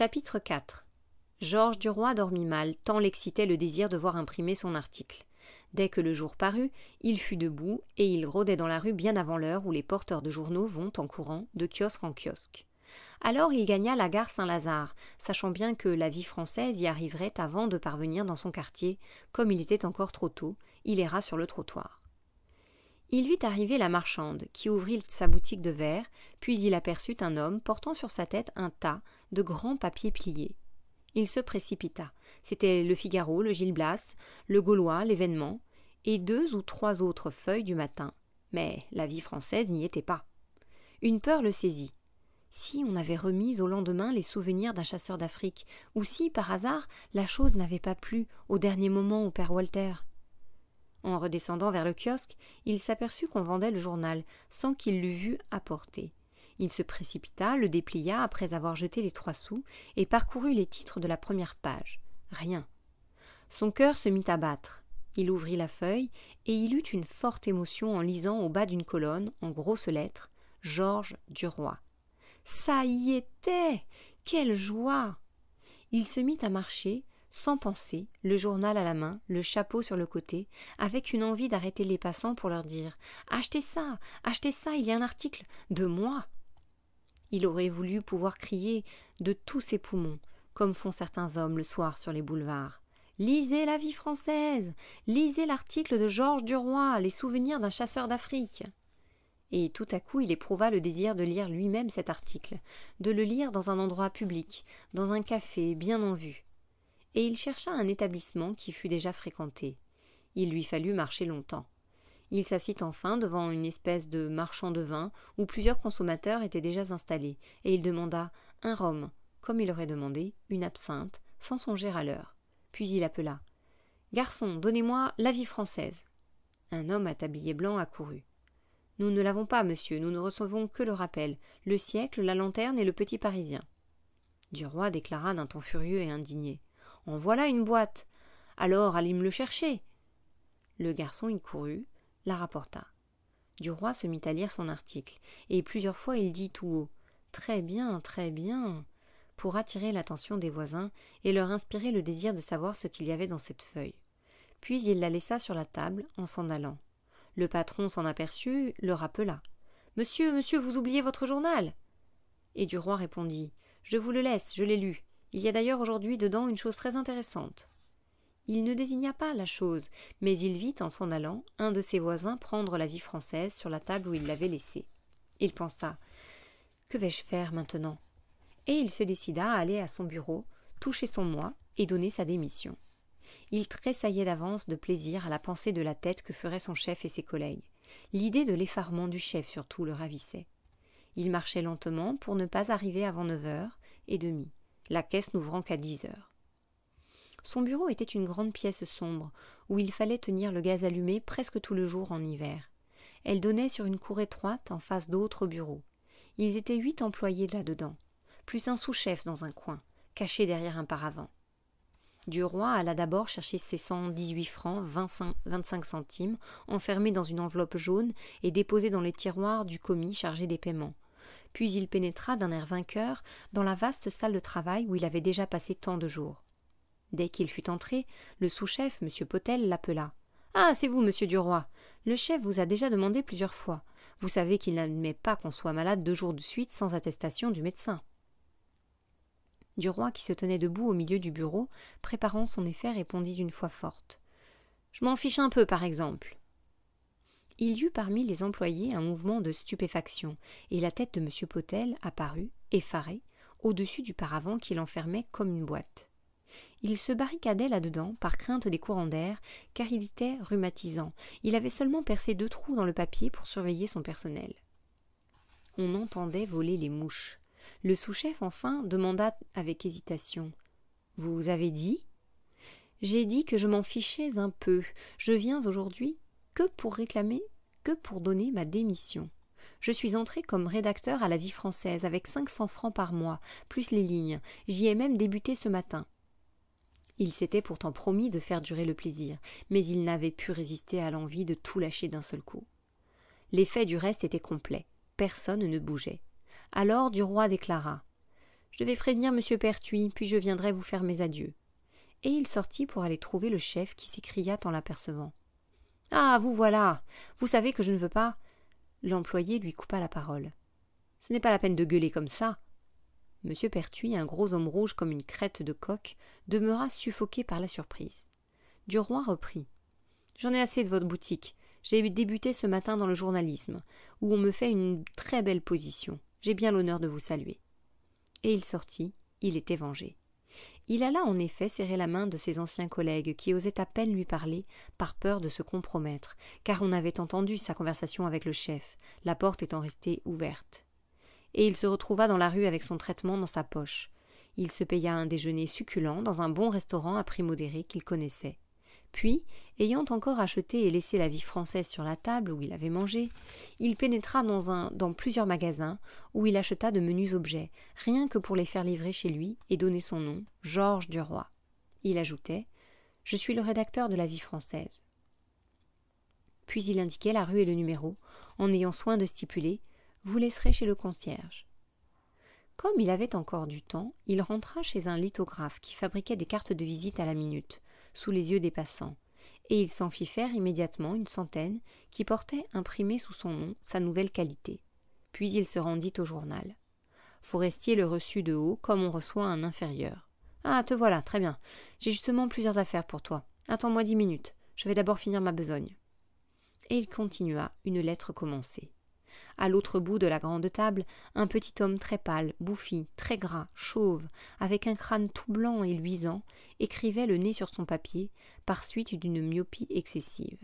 Chapitre 4 Georges Duroy dormit mal, tant l'excitait le désir de voir imprimer son article. Dès que le jour parut, il fut debout et il rôdait dans la rue bien avant l'heure où les porteurs de journaux vont en courant de kiosque en kiosque. Alors il gagna la gare Saint-Lazare, sachant bien que la vie française y arriverait avant de parvenir dans son quartier. Comme il était encore trop tôt, il erra sur le trottoir. Il vit arriver la marchande, qui ouvrit sa boutique de verre, puis il aperçut un homme portant sur sa tête un tas de grands papiers pliés. Il se précipita. C'était le Figaro, le Gil Blas, le Gaulois, l'événement, et deux ou trois autres feuilles du matin. Mais la vie française n'y était pas. Une peur le saisit. Si on avait remis au lendemain les souvenirs d'un chasseur d'Afrique, ou si, par hasard, la chose n'avait pas plu au dernier moment au père Walter en redescendant vers le kiosque, il s'aperçut qu'on vendait le journal, sans qu'il l'eût vu apporter. Il se précipita, le déplia après avoir jeté les trois sous, et parcourut les titres de la première page. Rien. Son cœur se mit à battre. Il ouvrit la feuille, et il eut une forte émotion en lisant au bas d'une colonne, en grosses lettres, Georges Roi ».« Ça y était. Quelle joie. Il se mit à marcher, sans penser, le journal à la main, le chapeau sur le côté, avec une envie d'arrêter les passants pour leur dire Achetez ça, achetez ça, il y a un article, de moi. Il aurait voulu pouvoir crier de tous ses poumons, comme font certains hommes le soir sur les boulevards. Lisez la vie française, lisez l'article de Georges Duroy, les souvenirs d'un chasseur d'Afrique. Et tout à coup il éprouva le désir de lire lui-même cet article, de le lire dans un endroit public, dans un café bien en vue et il chercha un établissement qui fut déjà fréquenté. Il lui fallut marcher longtemps. Il s'assit enfin devant une espèce de marchand de vin où plusieurs consommateurs étaient déjà installés, et il demanda un rhum, comme il aurait demandé une absinthe, sans songer à l'heure. Puis il appela Garçon, donnez-moi la vie française. Un homme à tablier blanc accourut. Nous ne l'avons pas, monsieur, nous ne recevons que le rappel, le siècle, la lanterne et le petit parisien. Duroy déclara d'un ton furieux et indigné en voilà une boîte. Alors allez me le chercher. Le garçon y courut, la rapporta. Duroy se mit à lire son article, et plusieurs fois il dit tout haut. Très bien, très bien pour attirer l'attention des voisins et leur inspirer le désir de savoir ce qu'il y avait dans cette feuille. Puis il la laissa sur la table en s'en allant. Le patron s'en aperçut, le rappela. Monsieur, monsieur, vous oubliez votre journal. Et Duroy répondit. Je vous le laisse, je l'ai lu. Il y a d'ailleurs aujourd'hui dedans une chose très intéressante. Il ne désigna pas la chose, mais il vit, en s'en allant, un de ses voisins prendre la vie française sur la table où il l'avait laissée. Il pensa. Que vais-je faire maintenant? Et il se décida à aller à son bureau, toucher son moi et donner sa démission. Il tressaillait d'avance de plaisir à la pensée de la tête que feraient son chef et ses collègues. L'idée de l'effarement du chef surtout le ravissait. Il marchait lentement pour ne pas arriver avant neuf heures et demie la caisse n'ouvrant qu'à dix heures. Son bureau était une grande pièce sombre, où il fallait tenir le gaz allumé presque tout le jour en hiver. Elle donnait sur une cour étroite en face d'autres bureaux. Ils étaient huit employés là-dedans, plus un sous-chef dans un coin, caché derrière un paravent. roi alla d'abord chercher ses 118 francs 25 centimes, enfermés dans une enveloppe jaune et déposés dans les tiroirs du commis chargé des paiements, puis il pénétra d'un air vainqueur dans la vaste salle de travail où il avait déjà passé tant de jours. Dès qu'il fut entré, le sous-chef, M. Potel, l'appela. Ah, c'est vous, monsieur Duroy. Le chef vous a déjà demandé plusieurs fois. Vous savez qu'il n'admet pas qu'on soit malade deux jours de suite sans attestation du médecin. Duroy, qui se tenait debout au milieu du bureau, préparant son effet, répondit d'une voix forte. Je m'en fiche un peu, par exemple il y eut parmi les employés un mouvement de stupéfaction, et la tête de M. Potel apparut, effarée, au-dessus du paravent qui l'enfermait comme une boîte. Il se barricadait là-dedans par crainte des courants d'air, car il était rhumatisant. Il avait seulement percé deux trous dans le papier pour surveiller son personnel. On entendait voler les mouches. Le sous-chef, enfin, demanda avec hésitation Vous avez dit J'ai dit que je m'en fichais un peu. Je viens aujourd'hui que pour réclamer, que pour donner ma démission. Je suis entré comme rédacteur à la vie française avec cinq cents francs par mois, plus les lignes. J'y ai même débuté ce matin. Il s'était pourtant promis de faire durer le plaisir, mais il n'avait pu résister à l'envie de tout lâcher d'un seul coup. L'effet du reste était complet. Personne ne bougeait. Alors du roi déclara Je vais prévenir M. Pertuis, puis je viendrai vous faire mes adieux. Et il sortit pour aller trouver le chef qui s'écria en l'apercevant ah. Vous voilà. Vous savez que je ne veux pas. L'employé lui coupa la parole. Ce n'est pas la peine de gueuler comme ça. Monsieur Pertuis, un gros homme rouge comme une crête de coq, demeura suffoqué par la surprise. Duroy reprit. J'en ai assez de votre boutique. J'ai débuté ce matin dans le journalisme, où on me fait une très belle position. J'ai bien l'honneur de vous saluer. Et il sortit, il était vengé. Il alla en effet serrer la main de ses anciens collègues qui osaient à peine lui parler par peur de se compromettre, car on avait entendu sa conversation avec le chef, la porte étant restée ouverte. Et il se retrouva dans la rue avec son traitement dans sa poche. Il se paya un déjeuner succulent dans un bon restaurant à prix modéré qu'il connaissait. Puis, ayant encore acheté et laissé la vie française sur la table où il avait mangé, il pénétra dans, un, dans plusieurs magasins où il acheta de menus objets, rien que pour les faire livrer chez lui et donner son nom, Georges Roi. Il ajoutait Je suis le rédacteur de la vie française. Puis il indiquait la rue et le numéro, en ayant soin de stipuler Vous laisserez chez le concierge. Comme il avait encore du temps, il rentra chez un lithographe qui fabriquait des cartes de visite à la minute, sous les yeux des passants, et il s'en fit faire immédiatement une centaine qui portait imprimée sous son nom sa nouvelle qualité. Puis il se rendit au journal. Forestier le reçut de haut comme on reçoit un inférieur. Ah, te voilà, très bien. J'ai justement plusieurs affaires pour toi. Attends-moi dix minutes. Je vais d'abord finir ma besogne. Et il continua une lettre commencée. À l'autre bout de la grande table, un petit homme très pâle, bouffi, très gras, chauve, avec un crâne tout blanc et luisant, écrivait le nez sur son papier, par suite d'une myopie excessive.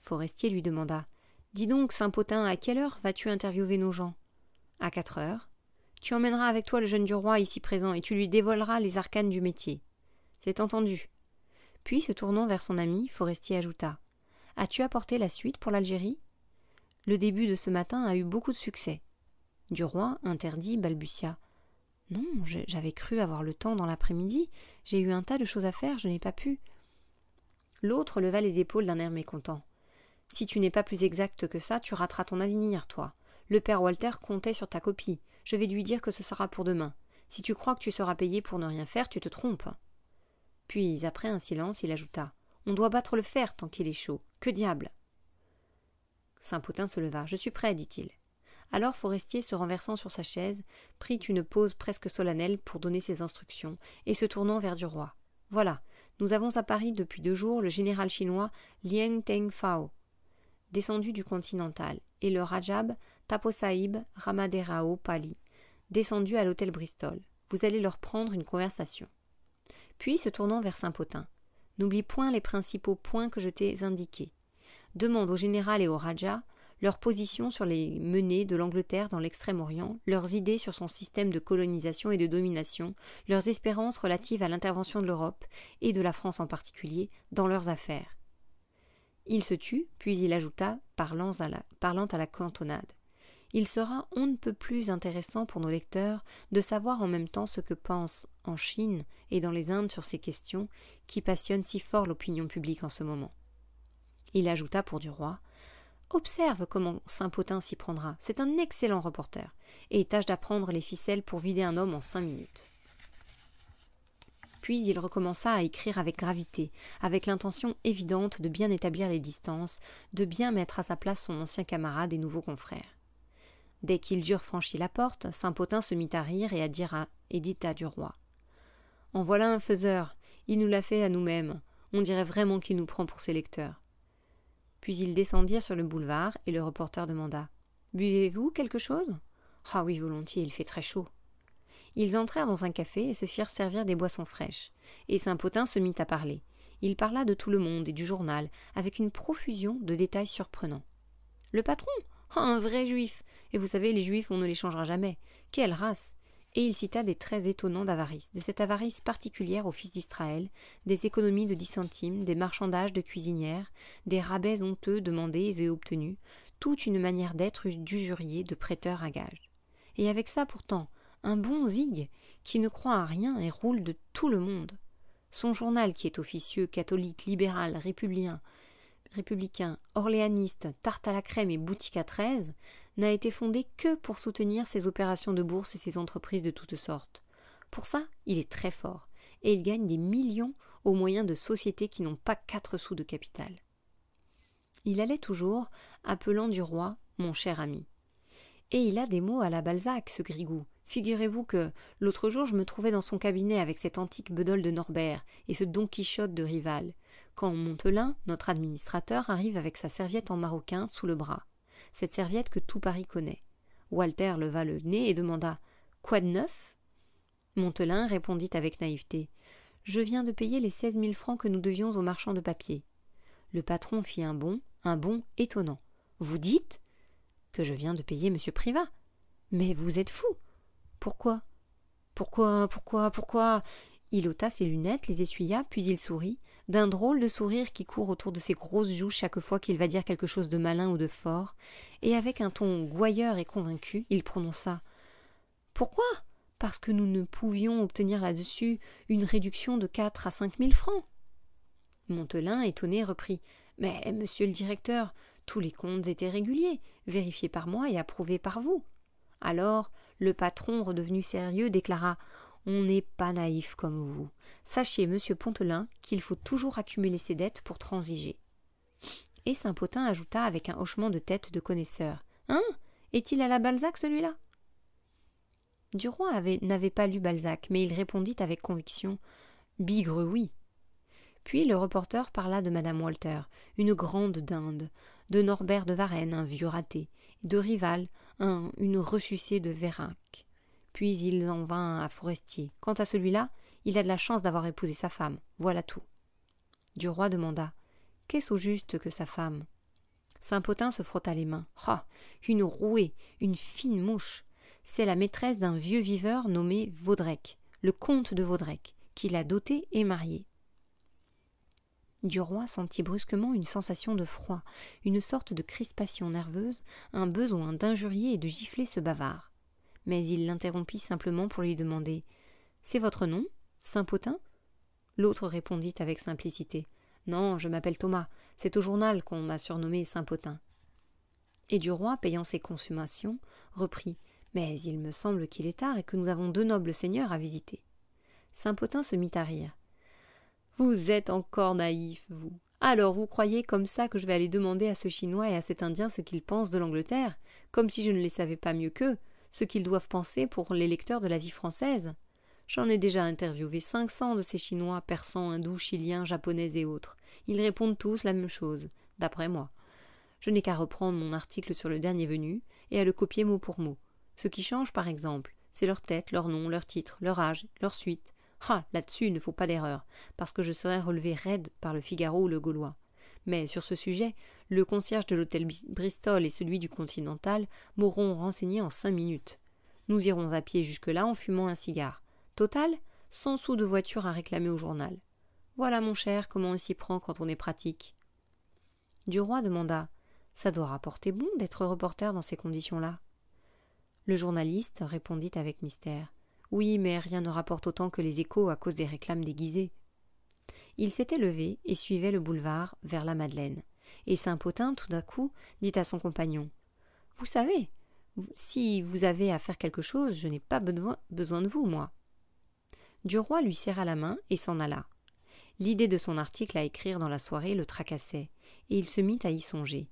Forestier lui demanda Dis donc, Saint-Potin, à quelle heure vas-tu interviewer nos gens À quatre heures. Tu emmèneras avec toi le jeune du roi ici présent et tu lui dévoileras les arcanes du métier. C'est entendu. Puis, se tournant vers son ami, Forestier ajouta As-tu apporté la suite pour l'Algérie le début de ce matin a eu beaucoup de succès. Du roi interdit, balbutia. Non, j'avais cru avoir le temps dans l'après-midi. J'ai eu un tas de choses à faire, je n'ai pas pu. L'autre leva les épaules d'un air mécontent. Si tu n'es pas plus exact que ça, tu rateras ton avenir, toi. Le père Walter comptait sur ta copie. Je vais lui dire que ce sera pour demain. Si tu crois que tu seras payé pour ne rien faire, tu te trompes. Puis, après un silence, il ajouta. On doit battre le fer tant qu'il est chaud. Que diable saint potin se leva. Je suis prêt, dit-il. Alors Forestier, se renversant sur sa chaise, prit une pause presque solennelle pour donner ses instructions, et se tournant vers du roi. Voilà, nous avons à Paris depuis deux jours le général chinois Liang Teng Fao, descendu du continental, et le Rajab Taposaib Ramaderao Pali, descendu à l'hôtel Bristol. Vous allez leur prendre une conversation. Puis, se tournant vers Saint-Potin, N'oublie point les principaux points que je t'ai indiqués demande au général et au rajah leur position sur les menées de l'Angleterre dans l'Extrême-Orient, leurs idées sur son système de colonisation et de domination, leurs espérances relatives à l'intervention de l'Europe, et de la France en particulier, dans leurs affaires. Il se tut, puis il ajouta, parlant à la, parlant à la cantonade. Il sera on ne peut plus intéressant pour nos lecteurs de savoir en même temps ce que pensent en Chine et dans les Indes sur ces questions qui passionnent si fort l'opinion publique en ce moment. Il ajouta pour du roi Observe comment Saint Potin s'y prendra. C'est un excellent reporter. Et tâche d'apprendre les ficelles pour vider un homme en cinq minutes. Puis il recommença à écrire avec gravité, avec l'intention évidente de bien établir les distances, de bien mettre à sa place son ancien camarade et nouveau confrère. Dès qu'ils eurent franchi la porte, Saint Potin se mit à rire et à dire à, et du roi. En voilà un faiseur. Il nous l'a fait à nous mêmes. On dirait vraiment qu'il nous prend pour ses lecteurs. Puis ils descendirent sur le boulevard et le reporter demanda Buvez-vous quelque chose Ah oui, volontiers, il fait très chaud. Ils entrèrent dans un café et se firent servir des boissons fraîches. Et Saint-Potin se mit à parler. Il parla de tout le monde et du journal avec une profusion de détails surprenants. Le patron ah, un vrai juif. Et vous savez, les juifs, on ne les changera jamais. Quelle race et il cita des traits étonnants d'avarice, de cette avarice particulière aux fils d'Israël, des économies de dix centimes, des marchandages de cuisinières, des rabais honteux demandés et obtenus, toute une manière d'être d'usurier, de prêteur à gage. Et avec ça pourtant, un bon zig qui ne croit à rien et roule de tout le monde. Son journal, qui est officieux, catholique, libéral, républicain, républicain, orléaniste, tarte à la crème et boutique à treize, n'a été fondé que pour soutenir ses opérations de bourse et ses entreprises de toutes sortes. Pour ça, il est très fort, et il gagne des millions au moyen de sociétés qui n'ont pas quatre sous de capital. Il allait toujours, appelant du roi mon cher ami. Et il a des mots à la Balzac, ce Grigou. Figurez-vous que l'autre jour je me trouvais dans son cabinet avec cet antique bedole de Norbert et ce Don Quichotte de Rival, quand Montelin, notre administrateur, arrive avec sa serviette en maroquin sous le bras. Cette serviette que tout Paris connaît. Walter leva le nez et demanda Quoi de neuf Montelin répondit avec naïveté Je viens de payer les seize mille francs que nous devions aux marchands de papier. Le patron fit un bond, un bond étonnant. Vous dites Que je viens de payer monsieur Privat. Mais vous êtes fou Pourquoi Pourquoi Pourquoi Pourquoi Il ôta ses lunettes, les essuya, puis il sourit d'un drôle de sourire qui court autour de ses grosses joues chaque fois qu'il va dire quelque chose de malin ou de fort, et avec un ton gouailleur et convaincu, il prononça Pourquoi Parce que nous ne pouvions obtenir là-dessus une réduction de quatre à cinq mille francs. Montelin, étonné, reprit Mais, monsieur le directeur, tous les comptes étaient réguliers, vérifiés par moi et approuvés par vous. Alors, le patron, redevenu sérieux, déclara on n'est pas naïf comme vous. Sachez, monsieur Pontelin, qu'il faut toujours accumuler ses dettes pour transiger. Et Saint-Potin ajouta avec un hochement de tête de connaisseur. Hein Est-il à la Balzac celui-là Duroy n'avait pas lu Balzac, mais il répondit avec conviction Bigre, oui. Puis le reporter parla de Madame Walter, une grande dinde, de Norbert de Varennes, un vieux raté, et de Rival, une ressucée de puis il en vint à Forestier. Quant à celui-là, il a de la chance d'avoir épousé sa femme, voilà tout. Du roi demanda Qu'est-ce au juste que sa femme Saint-Potin se frotta les mains. Ah Une rouée, une fine mouche C'est la maîtresse d'un vieux viveur nommé Vaudrec, le comte de Vaudrec, qui l'a doté et marié. Du roi sentit brusquement une sensation de froid, une sorte de crispation nerveuse, un besoin d'injurier et de gifler ce bavard mais il l'interrompit simplement pour lui demander C'est votre nom Saint-Potin L'autre répondit avec simplicité Non, je m'appelle Thomas. C'est au journal qu'on m'a surnommé Saint-Potin. Et du roi, payant ses consommations, reprit Mais il me semble qu'il est tard et que nous avons deux nobles seigneurs à visiter. Saint-Potin se mit à rire. Vous êtes encore naïf, vous. Alors vous croyez comme ça que je vais aller demander à ce Chinois et à cet Indien ce qu'ils pensent de l'Angleterre, comme si je ne les savais pas mieux qu'eux ce qu'ils doivent penser pour les lecteurs de la vie française. J'en ai déjà interviewé 500 de ces Chinois, Persans, Hindous, Chiliens, Japonais et autres. Ils répondent tous la même chose, d'après moi. Je n'ai qu'à reprendre mon article sur le dernier venu et à le copier mot pour mot. Ce qui change, par exemple, c'est leur tête, leur nom, leur titre, leur âge, leur suite. Ah, là-dessus, il ne faut pas d'erreur, parce que je serais relevé raide par le Figaro ou le Gaulois. Mais sur ce sujet, le concierge de l'hôtel Bristol et celui du Continental m'auront renseigné en cinq minutes. Nous irons à pied jusque-là en fumant un cigare. Total, cent sous de voiture à réclamer au journal. Voilà, mon cher, comment on s'y prend quand on est pratique. Duroy demanda Ça doit rapporter bon d'être reporter dans ces conditions-là. Le journaliste répondit avec mystère Oui, mais rien ne rapporte autant que les échos à cause des réclames déguisées, il s'était levé et suivait le boulevard vers la Madeleine. Et Saint-Potin, tout d'un coup, dit à son compagnon Vous savez, si vous avez à faire quelque chose, je n'ai pas besoin de vous, moi. Duroy lui serra la main et s'en alla. L'idée de son article à écrire dans la soirée le tracassait, et il se mit à y songer.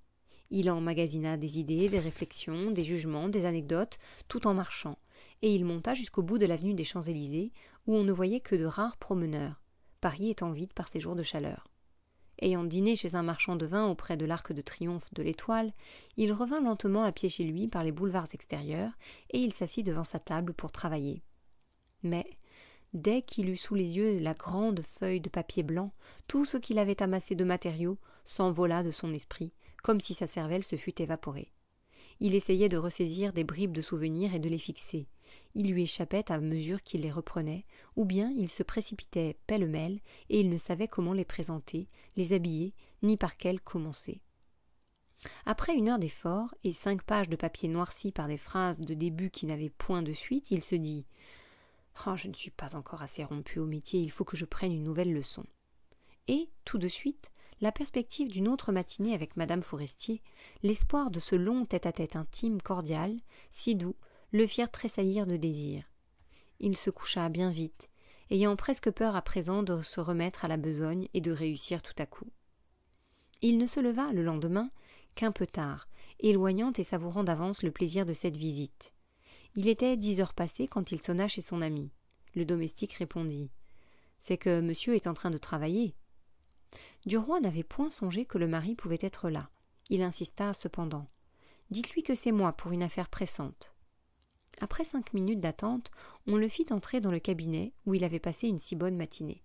Il emmagasina des idées, des réflexions, des jugements, des anecdotes, tout en marchant, et il monta jusqu'au bout de l'avenue des Champs-Élysées, où on ne voyait que de rares promeneurs, Paris étant vide par ces jours de chaleur. Ayant dîné chez un marchand de vin auprès de l'Arc de Triomphe de l'Étoile, il revint lentement à pied chez lui par les boulevards extérieurs, et il s'assit devant sa table pour travailler. Mais, dès qu'il eut sous les yeux la grande feuille de papier blanc, tout ce qu'il avait amassé de matériaux s'envola de son esprit, comme si sa cervelle se fût évaporée. Il essayait de ressaisir des bribes de souvenirs et de les fixer, il lui échappait à mesure qu'il les reprenait, ou bien il se précipitait pêle-mêle, et il ne savait comment les présenter, les habiller, ni par quel commencer. Après une heure d'effort et cinq pages de papier noircies par des phrases de début qui n'avaient point de suite, il se dit Oh, je ne suis pas encore assez rompu au métier, il faut que je prenne une nouvelle leçon. Et, tout de suite, la perspective d'une autre matinée avec Madame Forestier, l'espoir de ce long tête à -tête intime, cordial, si doux, le firent tressaillir de désir. Il se coucha bien vite, ayant presque peur à présent de se remettre à la besogne et de réussir tout à coup. Il ne se leva le lendemain qu'un peu tard, éloignant et savourant d'avance le plaisir de cette visite. Il était dix heures passées quand il sonna chez son ami. Le domestique répondit. C'est que monsieur est en train de travailler. Duroy n'avait point songé que le mari pouvait être là. Il insista cependant. Dites lui que c'est moi pour une affaire pressante. Après cinq minutes d'attente, on le fit entrer dans le cabinet où il avait passé une si bonne matinée.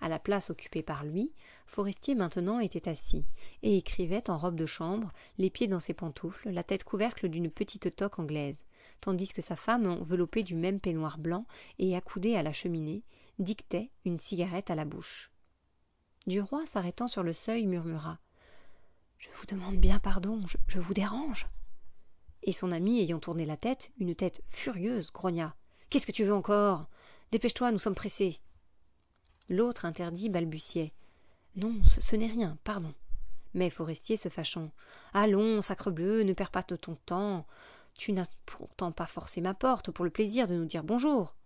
À la place occupée par lui, Forestier maintenant était assis, et écrivait en robe de chambre, les pieds dans ses pantoufles, la tête couvercle d'une petite toque anglaise, tandis que sa femme, enveloppée du même peignoir blanc et accoudée à la cheminée, dictait une cigarette à la bouche. Duroy, s'arrêtant sur le seuil, murmura. Je vous demande bien pardon, je, je vous dérange et son ami, ayant tourné la tête, une tête furieuse, grogna. Qu'est-ce que tu veux encore Dépêche-toi, nous sommes pressés. L'autre interdit balbutiait. Non, ce, n'est rien, pardon. Mais Forestier se fâchant. Allons, sacrebleu, ne perds pas de ton temps. Tu n'as pourtant pas forcé ma porte pour le plaisir de nous dire bonjour.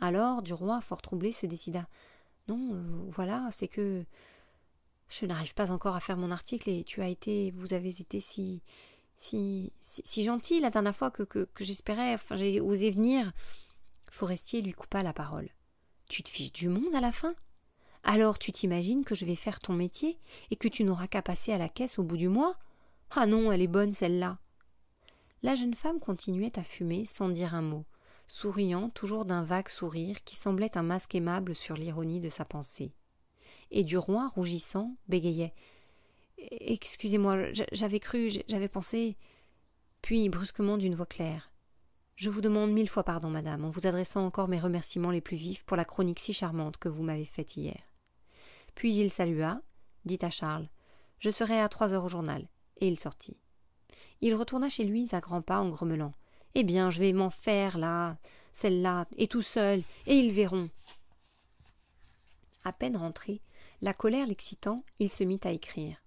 Alors du roi, fort troublé, se décida. Non, euh, voilà, c'est que je n'arrive pas encore à faire mon article et tu as été vous avez été si si, gentil la dernière fois que, que, j'espérais, j'ai osé venir. Forestier lui coupa la parole. Tu te fiches du monde à la fin Alors tu t'imagines que je vais faire ton métier et que tu n'auras qu'à passer à la caisse au bout du mois Ah non, elle est bonne celle-là La jeune femme continuait à fumer sans dire un mot, souriant toujours d'un vague sourire qui semblait un masque aimable sur l'ironie de sa pensée. Et du roi, rougissant, bégayait Excusez-moi, j'avais cru, j'avais pensé. Puis, brusquement, d'une voix claire. Je vous demande mille fois pardon, madame, en vous adressant encore mes remerciements les plus vifs pour la chronique si charmante que vous m'avez faite hier. Puis il salua, dit à Charles. Je serai à trois heures au journal, et il sortit. Il retourna chez lui à grands pas en grommelant. Eh bien, je vais m'en faire là, celle-là, et tout seul, et ils verront. À peine rentré, la colère l'excitant, il se mit à écrire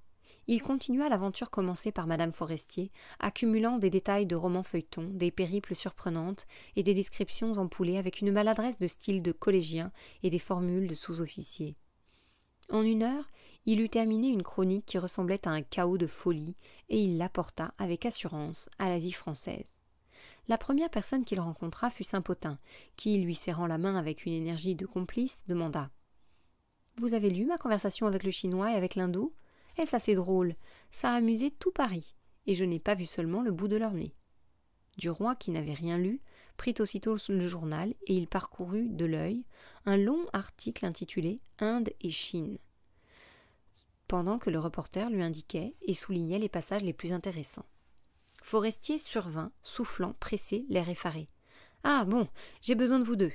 il continua l'aventure commencée par Madame Forestier, accumulant des détails de romans feuilletons, des périples surprenantes et des descriptions empoulées avec une maladresse de style de collégien et des formules de sous-officier. En une heure, il eut terminé une chronique qui ressemblait à un chaos de folie, et il l'apporta avec assurance à la vie française. La première personne qu'il rencontra fut Saint-Potin, qui, lui serrant la main avec une énergie de complice, demanda Vous avez lu ma conversation avec le Chinois et avec l'Hindou est-ce assez drôle Ça a amusé tout Paris, et je n'ai pas vu seulement le bout de leur nez. roi qui n'avait rien lu, prit aussitôt le journal et il parcourut de l'œil un long article intitulé Inde et Chine, pendant que le reporter lui indiquait et soulignait les passages les plus intéressants. Forestier survint, soufflant, pressé, l'air effaré. Ah bon, j'ai besoin de vous deux.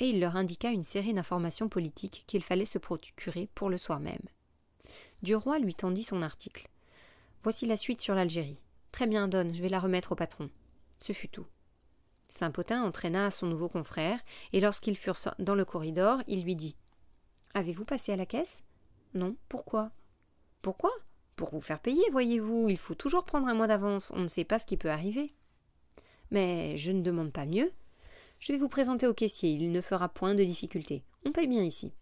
Et il leur indiqua une série d'informations politiques qu'il fallait se procurer pour le soir même. Duroy lui tendit son article. Voici la suite sur l'Algérie. Très bien, Donne, je vais la remettre au patron. Ce fut tout. Saint-Potin entraîna son nouveau confrère, et lorsqu'ils furent dans le corridor, il lui dit Avez-vous passé à la caisse Non. Pourquoi Pourquoi Pour vous faire payer, voyez-vous. Il faut toujours prendre un mois d'avance. On ne sait pas ce qui peut arriver. Mais je ne demande pas mieux. Je vais vous présenter au caissier. Il ne fera point de difficulté. On paye bien ici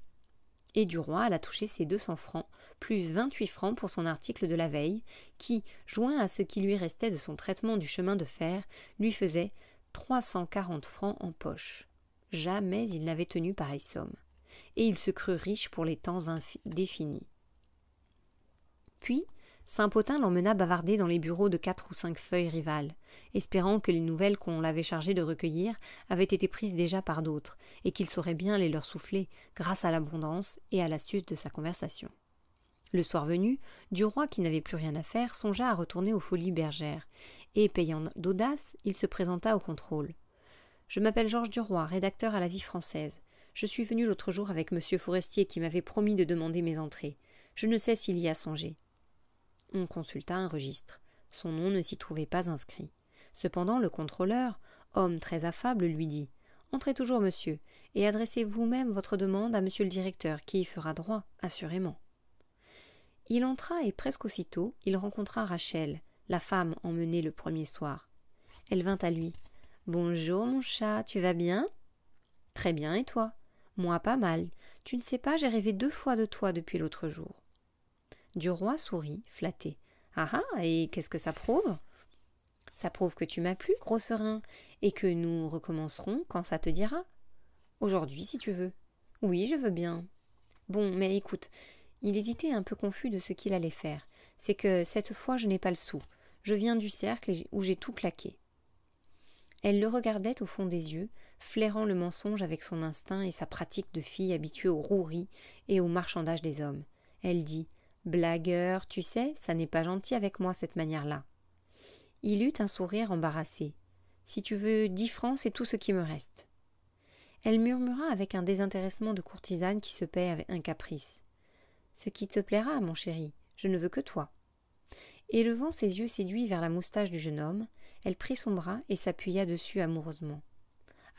et du roi, alla a touché ses cents francs, plus vingt-huit francs pour son article de la veille, qui, joint à ce qui lui restait de son traitement du chemin de fer, lui faisait trois cent quarante francs en poche. Jamais il n'avait tenu pareille somme. Et il se crut riche pour les temps définis. » Puis, Saint-Potin l'emmena bavarder dans les bureaux de quatre ou cinq feuilles rivales, espérant que les nouvelles qu'on l'avait chargé de recueillir avaient été prises déjà par d'autres, et qu'il saurait bien les leur souffler, grâce à l'abondance et à l'astuce de sa conversation. Le soir venu, Duroy, qui n'avait plus rien à faire, songea à retourner aux folies bergères, et, payant d'audace, il se présenta au contrôle. Je m'appelle Georges Duroy, rédacteur à la vie française. Je suis venu l'autre jour avec M. Forestier qui m'avait promis de demander mes entrées. Je ne sais s'il y a songé. On consulta un registre. Son nom ne s'y trouvait pas inscrit. Cependant, le contrôleur, homme très affable, lui dit Entrez toujours, monsieur, et adressez vous-même votre demande à monsieur le directeur, qui y fera droit, assurément. Il entra et presque aussitôt, il rencontra Rachel, la femme emmenée le premier soir. Elle vint à lui. Bonjour, mon chat, tu vas bien Très bien, et toi Moi, pas mal. Tu ne sais pas, j'ai rêvé deux fois de toi depuis l'autre jour. Du roi sourit, flatté. Ah ah, et qu'est-ce que ça prouve Ça prouve que tu m'as plu, gros serin, et que nous recommencerons quand ça te dira. Aujourd'hui, si tu veux. Oui, je veux bien. Bon, mais écoute, il hésitait un peu confus de ce qu'il allait faire. C'est que cette fois, je n'ai pas le sou. Je viens du cercle où j'ai tout claqué. Elle le regardait au fond des yeux, flairant le mensonge avec son instinct et sa pratique de fille habituée aux roueries et au marchandage des hommes. Elle dit Blagueur, tu sais, ça n'est pas gentil avec moi cette manière-là. Il eut un sourire embarrassé. Si tu veux dix francs, c'est tout ce qui me reste. Elle murmura avec un désintéressement de courtisane qui se paie avec un caprice. Ce qui te plaira, mon chéri, je ne veux que toi. Élevant ses yeux séduits vers la moustache du jeune homme, elle prit son bras et s'appuya dessus amoureusement.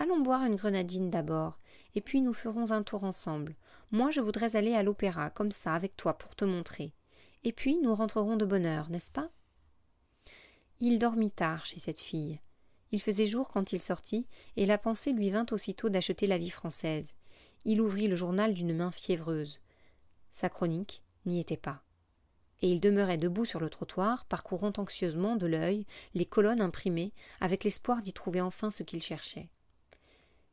Allons boire une grenadine d'abord, et puis nous ferons un tour ensemble. Moi, je voudrais aller à l'opéra, comme ça, avec toi, pour te montrer. Et puis nous rentrerons de bonne heure, n'est-ce pas Il dormit tard chez cette fille. Il faisait jour quand il sortit, et la pensée lui vint aussitôt d'acheter la vie française. Il ouvrit le journal d'une main fiévreuse. Sa chronique n'y était pas. Et il demeurait debout sur le trottoir, parcourant anxieusement de l'œil les colonnes imprimées, avec l'espoir d'y trouver enfin ce qu'il cherchait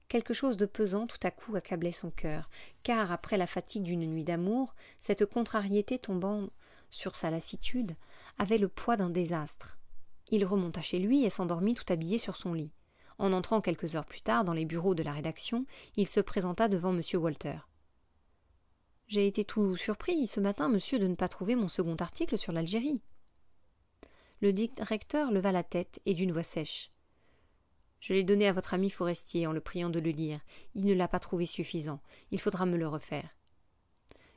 quelque chose de pesant tout à coup accablait son cœur, car après la fatigue d'une nuit d'amour, cette contrariété tombant sur sa lassitude avait le poids d'un désastre. Il remonta chez lui et s'endormit tout habillé sur son lit. En entrant quelques heures plus tard dans les bureaux de la rédaction, il se présenta devant M. Walter. J'ai été tout surpris ce matin, monsieur, de ne pas trouver mon second article sur l'Algérie. Le directeur leva la tête et d'une voix sèche. Je l'ai donné à votre ami forestier en le priant de le lire. Il ne l'a pas trouvé suffisant. Il faudra me le refaire.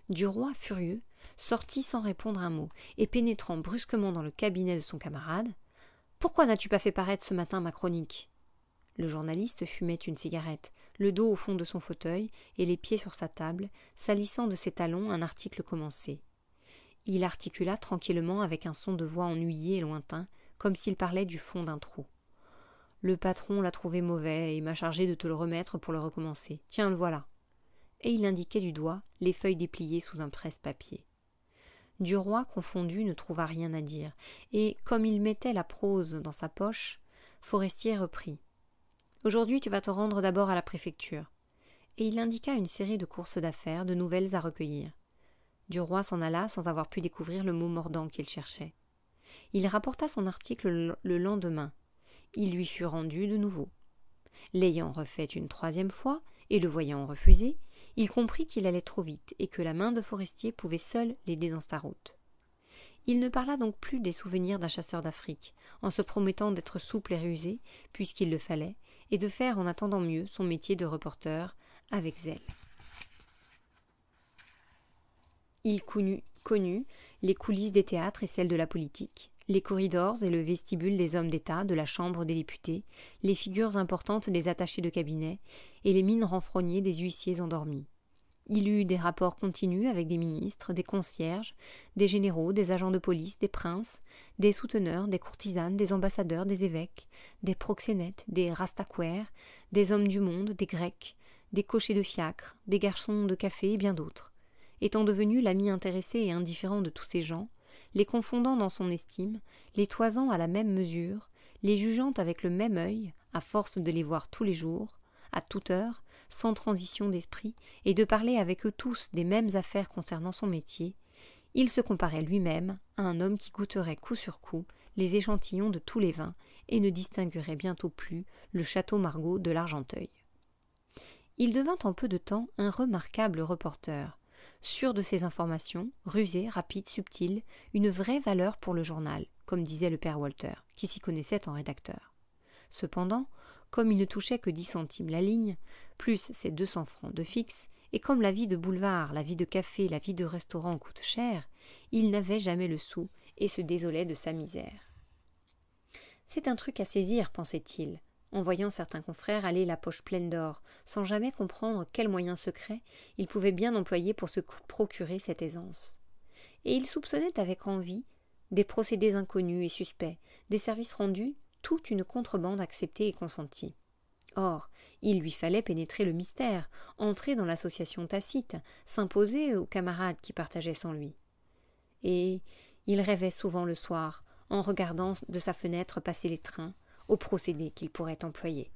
Du roi, furieux, sortit sans répondre un mot, et pénétrant brusquement dans le cabinet de son camarade. Pourquoi n'as tu pas fait paraître ce matin ma chronique? Le journaliste fumait une cigarette, le dos au fond de son fauteuil et les pieds sur sa table, salissant de ses talons un article commencé. Il articula tranquillement avec un son de voix ennuyé et lointain, comme s'il parlait du fond d'un trou. Le patron l'a trouvé mauvais et m'a chargé de te le remettre pour le recommencer. Tiens, le voilà. Et il indiquait du doigt les feuilles dépliées sous un presse-papier. Duroy, confondu, ne trouva rien à dire, et comme il mettait la prose dans sa poche, Forestier reprit. Aujourd'hui, tu vas te rendre d'abord à la préfecture. Et il indiqua une série de courses d'affaires, de nouvelles à recueillir. Duroy s'en alla sans avoir pu découvrir le mot mordant qu'il cherchait. Il rapporta son article le lendemain, il lui fut rendu de nouveau. L'ayant refait une troisième fois, et le voyant refusé, il comprit qu'il allait trop vite et que la main de Forestier pouvait seule l'aider dans sa route. Il ne parla donc plus des souvenirs d'un chasseur d'Afrique, en se promettant d'être souple et rusé, puisqu'il le fallait, et de faire en attendant mieux son métier de reporter avec zèle. Il connut, connut les coulisses des théâtres et celles de la politique les corridors et le vestibule des hommes d'État de la Chambre des députés, les figures importantes des attachés de cabinet et les mines renfrognées des huissiers endormis. Il eut des rapports continus avec des ministres, des concierges, des généraux, des agents de police, des princes, des souteneurs, des courtisanes, des ambassadeurs, des évêques, des proxénètes, des rastaquaires, des hommes du monde, des grecs, des cochers de fiacre, des garçons de café et bien d'autres. Étant devenu l'ami intéressé et indifférent de tous ces gens, les confondant dans son estime, les toisant à la même mesure, les jugeant avec le même œil, à force de les voir tous les jours, à toute heure, sans transition d'esprit, et de parler avec eux tous des mêmes affaires concernant son métier, il se comparait lui-même à un homme qui goûterait coup sur coup les échantillons de tous les vins et ne distinguerait bientôt plus le château Margot de l'Argenteuil. Il devint en peu de temps un remarquable reporter, sûr de ces informations, rusé, rapide, subtil, une vraie valeur pour le journal, comme disait le père Walter, qui s'y connaissait en rédacteur. Cependant, comme il ne touchait que dix centimes la ligne, plus ses deux cents francs de fixe, et comme la vie de boulevard, la vie de café, la vie de restaurant coûte cher, il n'avait jamais le sou et se désolait de sa misère. C'est un truc à saisir, pensait-il, en voyant certains confrères aller la poche pleine d'or, sans jamais comprendre quels moyens secrets ils pouvaient bien employer pour se procurer cette aisance. Et il soupçonnait avec envie des procédés inconnus et suspects, des services rendus, toute une contrebande acceptée et consentie. Or, il lui fallait pénétrer le mystère, entrer dans l'association tacite, s'imposer aux camarades qui partageaient sans lui. Et il rêvait souvent le soir, en regardant de sa fenêtre passer les trains, aux procédés qu'il pourrait employer.